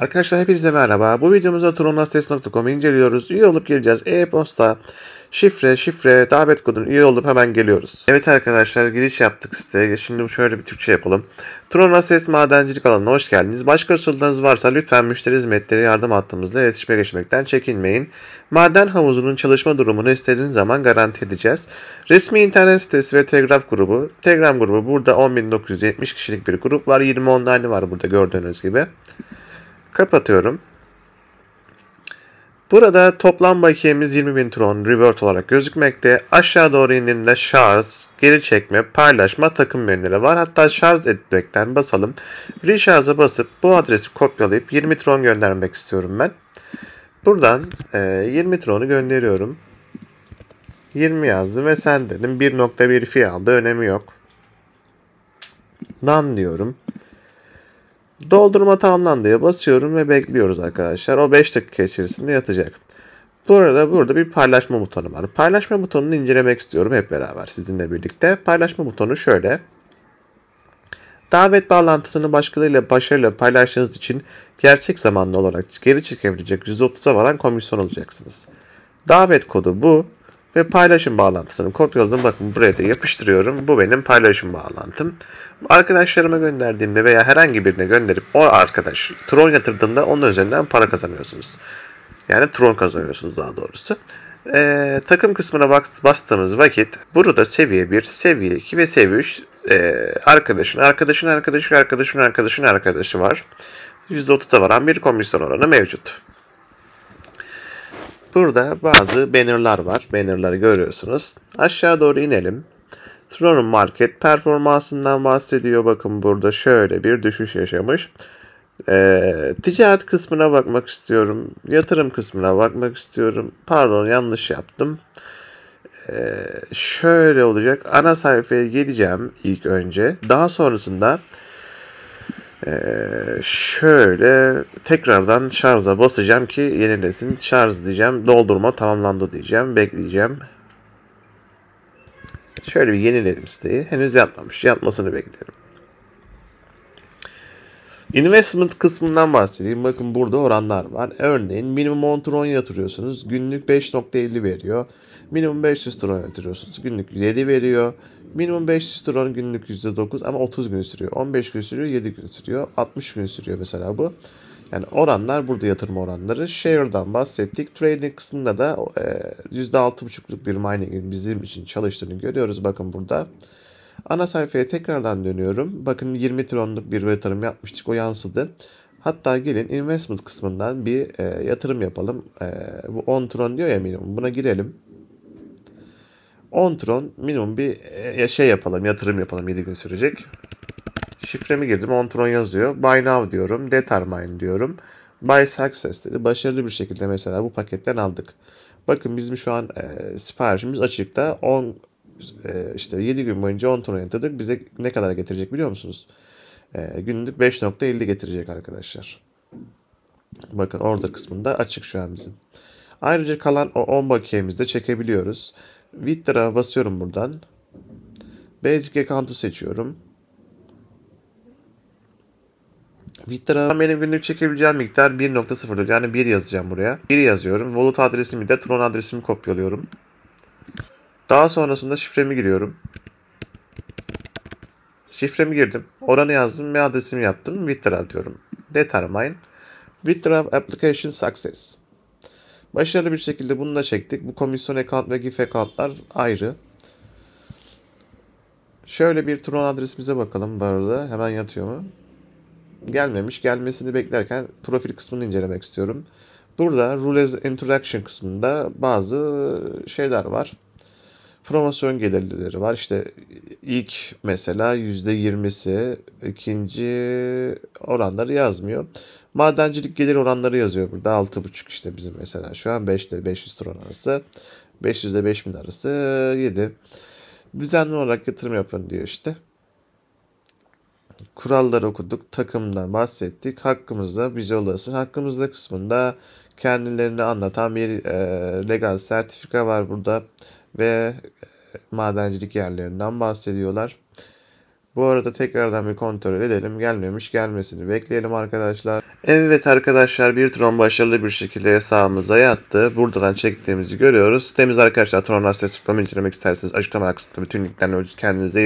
Arkadaşlar hepinize merhaba. Bu videomuzda turnastest.com'u inceliyoruz. Üye olup geleceğiz. E-posta, şifre, şifre, davet kodunu üye olup hemen geliyoruz. Evet arkadaşlar giriş yaptık siteye. Şimdi şöyle bir Türkçe yapalım. Turnastest madencilik alanına hoş geldiniz. Başka sorularınız varsa lütfen müşteri hizmetleri yardım hattımızla iletişime geçmekten çekinmeyin. Maden havuzunun çalışma durumunu istediğiniz zaman garanti edeceğiz. Resmi internet sitesi ve Telegram grubu. Telegram grubu burada 10.970 kişilik bir grup var. 20 online var burada gördüğünüz gibi. Kapatıyorum. Burada toplam bakiyemiz 20.000 tron revert olarak gözükmekte. Aşağı doğru indiğimde şarj, geri çekme, paylaşma, takım menüleri var. Hatta şarj etmekten basalım. Recharge'a basıp bu adresi kopyalayıp 20 tron göndermek istiyorum ben. Buradan e, 20 tronu gönderiyorum. 20 yazdım ve sen dedim 1.1 fiyaldı aldı önemi yok. Nan diyorum. Doldurma tamamlandıya basıyorum ve bekliyoruz arkadaşlar. O 5 dakika içerisinde yatacak. Burada burada bir paylaşma butonu var. Paylaşma butonunu incelemek istiyorum hep beraber sizinle birlikte. Paylaşma butonu şöyle. Davet bağlantısını başkalarıyla başarıyla paylaştığınız için gerçek zamanlı olarak geri çekebilecek %30'a varan komisyon olacaksınız. Davet kodu bu ve paylaşım bağlantısını kopyaladım. Bakın buraya da yapıştırıyorum. Bu benim paylaşım bağlantım. Arkadaşlarıma gönderdiğimde veya herhangi birine gönderip o arkadaş Tron yatırdığında onun üzerinden para kazanıyorsunuz. Yani Tron kazanıyorsunuz daha doğrusu. Ee, takım kısmına bastığımız vakit burada seviye 1, seviye 2 ve seviye 3 e, arkadaşın, arkadaşın, arkadaşın, arkadaşın, arkadaşın, arkadaşı var. %30'a varan bir komisyon oranı mevcut. Burada bazı bannerlar var. Bannerları görüyorsunuz. Aşağı doğru inelim. Tron'un market performansından bahsediyor. Bakın burada şöyle bir düşüş yaşamış. Ee, ticaret kısmına bakmak istiyorum. Yatırım kısmına bakmak istiyorum. Pardon yanlış yaptım. Ee, şöyle olacak. Ana sayfaya geleceğim ilk önce. Daha sonrasında ee, şöyle tekrardan şarja basacağım ki yenilesin. Şarj diyeceğim. Doldurma tamamlandı diyeceğim. Bekleyeceğim. Şöyle bir yenilelim siteyi. Henüz yatmamış. Yatmasını bekleyelim. Investment kısmından bahsedeyim. Bakın burada oranlar var. Örneğin minimum 10 tron yatırıyorsunuz. Günlük 5.50 veriyor. Minimum 500 tron yatırıyorsunuz. Günlük 7 veriyor. Minimum 500 tron günlük %9 ama 30 gün sürüyor. 15 gün sürüyor, 7 gün sürüyor. 60 gün sürüyor mesela bu. Yani oranlar burada yatırma oranları. Share'dan bahsettik. Trading kısmında da %6.5'luk e, bir mining'in bizim için çalıştığını görüyoruz. Bakın burada. Ana sayfaya tekrardan dönüyorum. Bakın 20 tronluk bir yatırım yapmıştık. O yansıdı. Hatta gelin investment kısmından bir e, yatırım yapalım. E, bu 10 tron diyor ya minimum. Buna girelim. 10 tron minimum bir e, şey yapalım. Yatırım yapalım 7 gün sürecek. Şifremi girdim. 10 tron yazıyor. Buy now diyorum. Determine diyorum. Buy success dedi. Başarılı bir şekilde mesela bu paketten aldık. Bakın bizim şu an e, siparişimiz açıkta. 10 ee, işte 7 gün boyunca 10 ton yatırdık. Bize ne kadar getirecek biliyor musunuz? E, günlük 5.50 getirecek arkadaşlar. Bakın orada kısmında açık şu an bizim. Ayrıca kalan o 10 bakiyemizi de çekebiliyoruz. Withdraw'a basıyorum buradan. Basic account'u seçiyorum. Withdraw'dan benim günlük çekebileceğim miktar 1.04 yani 1 yazacağım buraya. 1 yazıyorum. Wallet adresimi de Tron adresimi kopyalıyorum. Daha sonrasında şifremi giriyorum. Şifremi girdim. Oranı yazdım ve adresimi yaptım. Withdraw diyorum. Determine. Withdraw application success. Başarılı bir şekilde bunu da çektik. Bu komisyon account ve gif accountlar ayrı. Şöyle bir Tron adresimize bakalım bu arada. Hemen yatıyor mu? Gelmemiş. Gelmesini beklerken profil kısmını incelemek istiyorum. Burada Rules Interaction kısmında bazı şeyler var promosyon gelirleri var. İşte ilk mesela %20'si, ikinci oranları yazmıyor. Madencilik gelir oranları yazıyor burada. 6,5 işte bizim mesela şu an 5 ile 500 tron arası. 500 ile 5000 arası 7. Düzenli olarak yatırım yapın diyor işte. Kuralları okuduk, takımdan bahsettik. Hakkımızda bize olasın. Hakkımızda kısmında kendilerini anlatan bir e, legal sertifika var burada ve e, madencilik yerlerinden bahsediyorlar. Bu arada tekrardan bir kontrol edelim. Gelmemiş gelmesini bekleyelim arkadaşlar. Evet arkadaşlar bir tron başarılı bir şekilde sağımıza yattı. Buradan çektiğimizi görüyoruz. Temiz arkadaşlar tronlar ses tutmamı incelemek isterseniz açıklama kısmında bütün linkler Kendinize iyi